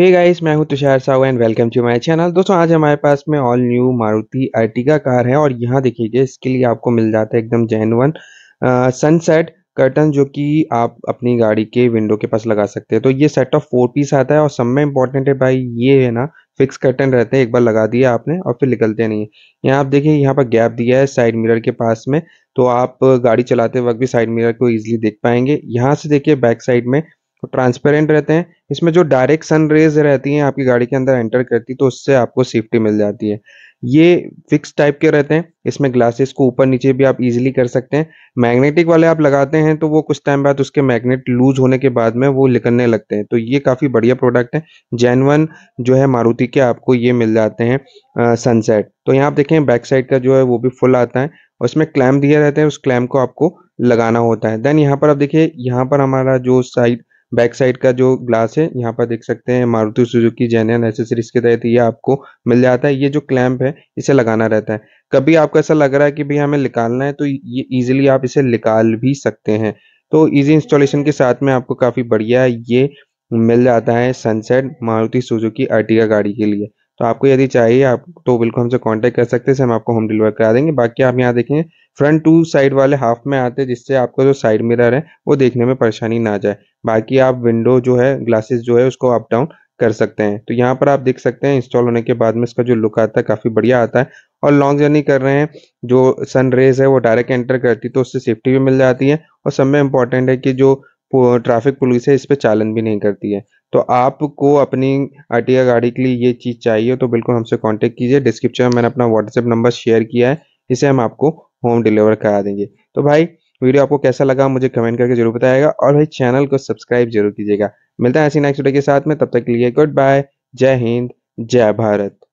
हे hey guys मैं हूं Tushar Sahu and welcome to my channel दोस्तों आज हमारे पास में all new Maruti Ertiga car है और यहां देखिए इसके लिए आपको मिल जाता है एकदम जेनवन सनसेट कर्टन जो कि आप अपनी गाड़ी के विंडो के पास लगा सकते हैं तो ये सेट ऑफ फोर पीस आता है और सब में इंपॉर्टेंट है भाई ये है ना फिक्स कर्टन रहते हैं एक बार लगा दिया आपने और फिर निकलते नहीं है यहाँ आप देखिए यहाँ पर गैप दिया है साइड मिरर के पास में तो आप गाड़ी चलाते वक्त भी साइड मिरर को ईजिली देख पाएंगे यहाँ से देखिए बैक साइड में तो ट्रांसपेरेंट रहते हैं इसमें जो डायरेक्ट सन रेज रहती हैं आपकी गाड़ी के अंदर एंटर करती तो उससे आपको सेफ्टी मिल जाती है ये फिक्स टाइप के रहते हैं इसमें ग्लासेस को ऊपर नीचे भी आप इजीली कर सकते हैं मैग्नेटिक वाले आप लगाते हैं तो वो कुछ टाइम बाद उसके मैग्नेट लूज होने के बाद में वो निकलने लगते हैं तो ये काफ़ी बढ़िया प्रोडक्ट है जैनवन जो है मारुति के आपको ये मिल जाते हैं सनसेट तो यहाँ आप देखें बैक साइड का जो है वो भी फुल आता है और इसमें क्लैम दिया रहता है उस क्लैम को आपको लगाना होता है देन यहाँ पर आप देखिए यहाँ पर हमारा जो साइड बैक साइड का जो ग्लास है यहाँ पर देख सकते हैं मारुति सुजुकी जेनियन एसेसरीज के तहत ये आपको मिल जाता है ये जो क्लैम्प है इसे लगाना रहता है कभी आपको ऐसा लग रहा है कि भाई हमें निकालना है तो ये इजिली आप इसे निकाल भी सकते हैं तो इजी इंस्टॉलेशन के साथ में आपको काफ़ी बढ़िया ये मिल जाता है सनसेट मारुति सुजुकी अर्टिगा गाड़ी के लिए तो आपको यदि चाहिए आप तो बिल्कुल हमसे कांटेक्ट कर सकते हैं हम आपको होम डिलीवर करा देंगे बाकी आप यहाँ देखें फ्रंट टू साइड वाले हाफ में आते हैं जिससे आपका जो साइड मिरर है वो देखने में परेशानी ना जाए बाकी आप विंडो जो है ग्लासेस जो है उसको अप डाउन कर सकते हैं तो यहाँ पर आप देख सकते हैं इंस्टॉल होने के बाद में इसका जो लुक आता है काफ़ी बढ़िया आता है और लॉन्ग जर्नी कर रहे हैं जो सन रेज है वो डायरेक्ट एंटर करती है तो उससे सेफ्टी भी मिल जाती है और सब में इम्पोर्टेंट है कि जो ट्रैफिक पुलिस है इस पर चालन भी नहीं करती है तो आपको अपनी आटिया गाड़ी के लिए ये चीज़ चाहिए तो बिल्कुल हमसे कॉन्टेक्ट कीजिए डिस्क्रिप्शन में मैंने अपना व्हाट्सएप नंबर शेयर किया है इसे हम आपको होम डिलीवर करा देंगे तो भाई वीडियो आपको कैसा लगा मुझे कमेंट करके जरूर बताएगा और भाई चैनल को सब्सक्राइब जरूर कीजिएगा मिलता है ऐसी नेक्स्ट वीडियो के साथ में तब तक के लिए गुड बाय जय हिंद जय भारत